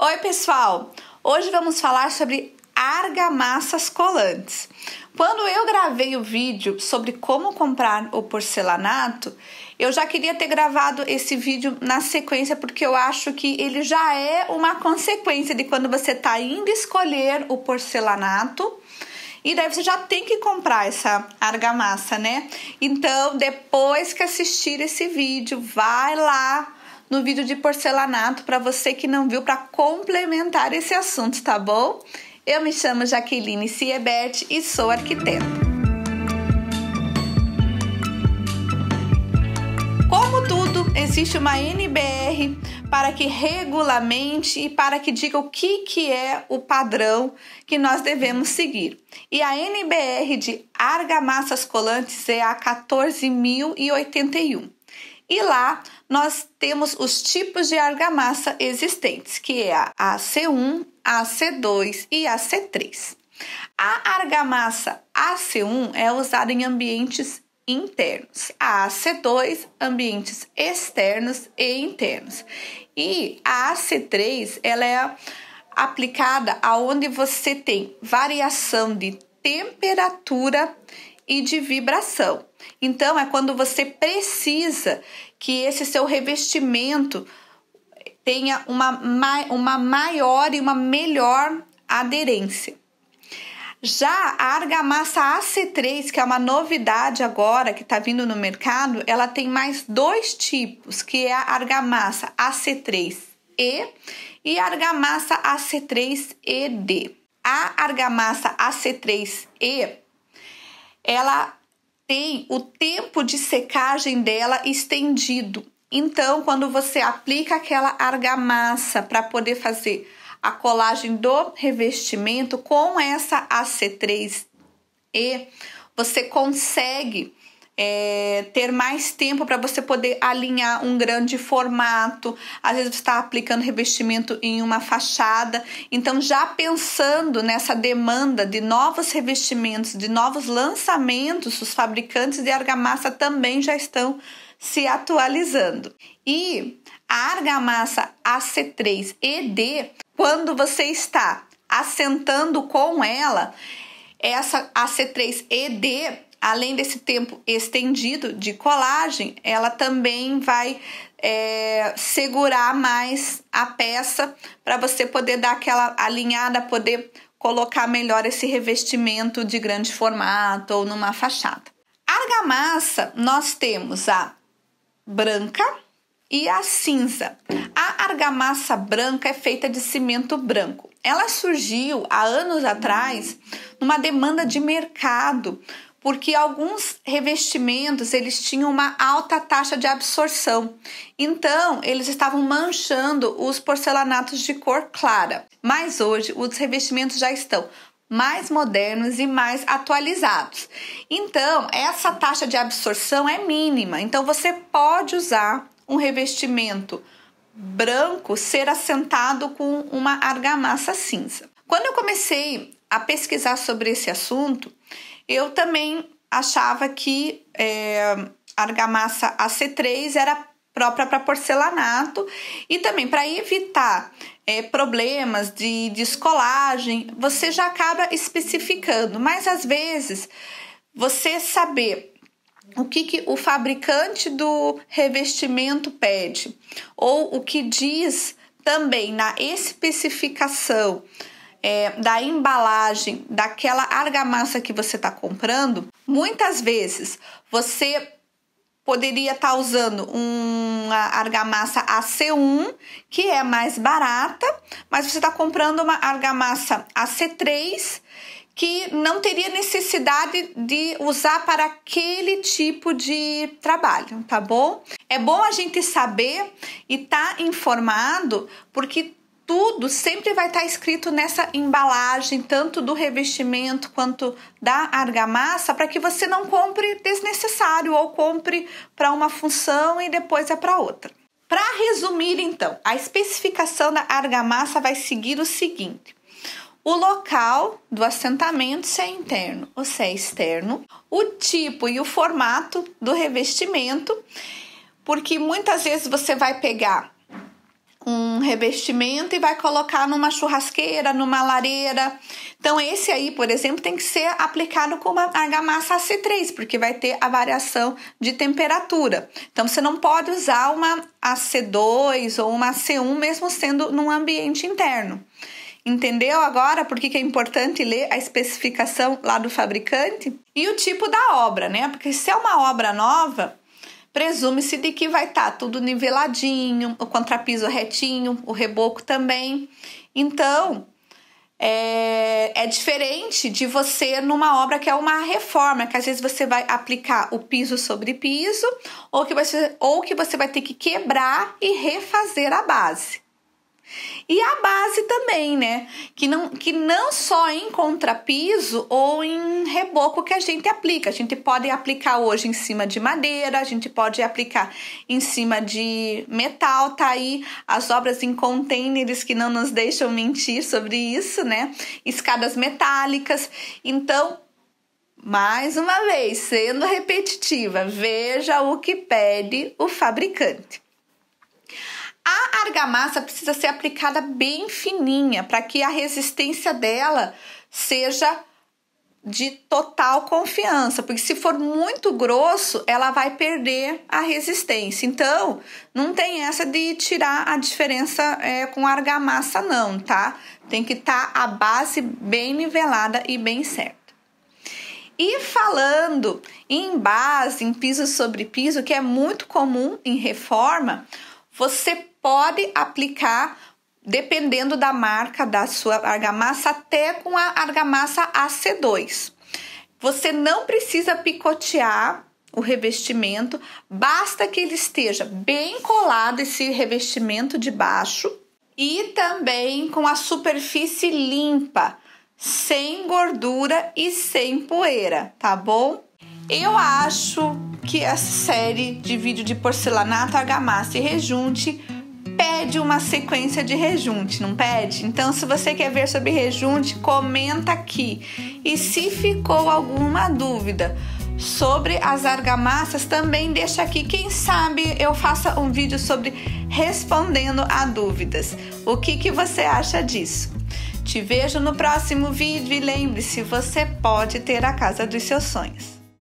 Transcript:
Oi, pessoal! Hoje vamos falar sobre argamassas colantes. Quando eu gravei o vídeo sobre como comprar o porcelanato, eu já queria ter gravado esse vídeo na sequência porque eu acho que ele já é uma consequência de quando você está indo escolher o porcelanato. E daí você já tem que comprar essa argamassa, né? Então, depois que assistir esse vídeo, vai lá no vídeo de porcelanato para você que não viu para complementar esse assunto, tá bom? Eu me chamo Jaqueline Siebert e sou arquiteta. Como tudo, existe uma NBR para que regulamente e para que diga o que, que é o padrão que nós devemos seguir. E a NBR de argamassas colantes é a 14081. E lá nós temos os tipos de argamassa existentes, que é a AC1, AC2 e AC3. A argamassa AC1 é usada em ambientes internos, a AC2 ambientes externos e internos. E a AC3, ela é aplicada aonde você tem variação de temperatura e de vibração. Então, é quando você precisa que esse seu revestimento tenha uma, uma maior e uma melhor aderência. Já a argamassa AC3, que é uma novidade agora que está vindo no mercado, ela tem mais dois tipos, que é a argamassa AC3E e a argamassa AC3ED. A argamassa AC3E ela tem o tempo de secagem dela estendido. Então, quando você aplica aquela argamassa para poder fazer a colagem do revestimento com essa AC3E, você consegue é, ter mais tempo para você poder alinhar um grande formato. Às vezes você está aplicando revestimento em uma fachada. Então, já pensando nessa demanda de novos revestimentos, de novos lançamentos, os fabricantes de argamassa também já estão se atualizando. E a argamassa AC3 ED, quando você está assentando com ela, essa AC3 ED além desse tempo estendido de colagem, ela também vai é, segurar mais a peça para você poder dar aquela alinhada, poder colocar melhor esse revestimento de grande formato ou numa fachada. Argamassa, nós temos a branca e a cinza. A argamassa branca é feita de cimento branco. Ela surgiu há anos atrás numa demanda de mercado porque alguns revestimentos eles tinham uma alta taxa de absorção. Então, eles estavam manchando os porcelanatos de cor clara. Mas hoje os revestimentos já estão mais modernos e mais atualizados. Então, essa taxa de absorção é mínima. Então, você pode usar um revestimento branco ser assentado com uma argamassa cinza. Quando eu comecei a pesquisar sobre esse assunto, eu também achava que é, a argamassa AC3 era própria para porcelanato e também para evitar é, problemas de descolagem, você já acaba especificando, mas às vezes você saber o que, que o fabricante do revestimento pede ou o que diz também na especificação é, da embalagem daquela argamassa que você está comprando, muitas vezes você poderia estar tá usando uma argamassa AC1, que é mais barata, mas você está comprando uma argamassa AC3 que não teria necessidade de usar para aquele tipo de trabalho, tá bom? É bom a gente saber e estar tá informado, porque tudo sempre vai estar tá escrito nessa embalagem, tanto do revestimento quanto da argamassa, para que você não compre desnecessário ou compre para uma função e depois é para outra. Para resumir, então, a especificação da argamassa vai seguir o seguinte: o local do assentamento, se é interno ou se é externo, o tipo e o formato do revestimento, porque muitas vezes você vai pegar um revestimento e vai colocar numa churrasqueira, numa lareira. Então, esse aí, por exemplo, tem que ser aplicado com uma argamassa AC3, porque vai ter a variação de temperatura. Então, você não pode usar uma AC2 ou uma c 1 mesmo sendo num ambiente interno. Entendeu agora por que é importante ler a especificação lá do fabricante? E o tipo da obra, né? Porque se é uma obra nova, Presume-se de que vai estar tá tudo niveladinho, o contrapiso retinho, o reboco também. Então, é, é, diferente de você numa obra que é uma reforma, que às vezes você vai aplicar o piso sobre piso, ou que você, ou que você vai ter que quebrar e refazer a base. E a base também, né? Que não, que não só em contrapiso ou em reboco que a gente aplica. A gente pode aplicar hoje em cima de madeira, a gente pode aplicar em cima de metal, tá aí as obras em contêineres que não nos deixam mentir sobre isso, né? Escadas metálicas. Então, mais uma vez, sendo repetitiva, veja o que pede o fabricante argamassa precisa ser aplicada bem fininha para que a resistência dela seja de total confiança, porque se for muito grosso, ela vai perder a resistência. Então, não tem essa de tirar a diferença é, com argamassa, não, tá? Tem que estar tá a base bem nivelada e bem certa. E falando em base, em piso sobre piso, que é muito comum em reforma, você pode aplicar dependendo da marca da sua argamassa até com a argamassa AC2. Você não precisa picotear o revestimento, basta que ele esteja bem colado esse revestimento de baixo e também com a superfície limpa, sem gordura e sem poeira, tá bom? Eu acho que a série de vídeo de porcelanato, argamassa e rejunte pede uma sequência de rejunte, não pede? Então, se você quer ver sobre rejunte, comenta aqui. E se ficou alguma dúvida sobre as argamassas, também deixa aqui. Quem sabe eu faça um vídeo sobre respondendo a dúvidas. O que, que você acha disso? Te vejo no próximo vídeo e lembre-se, você pode ter a casa dos seus sonhos.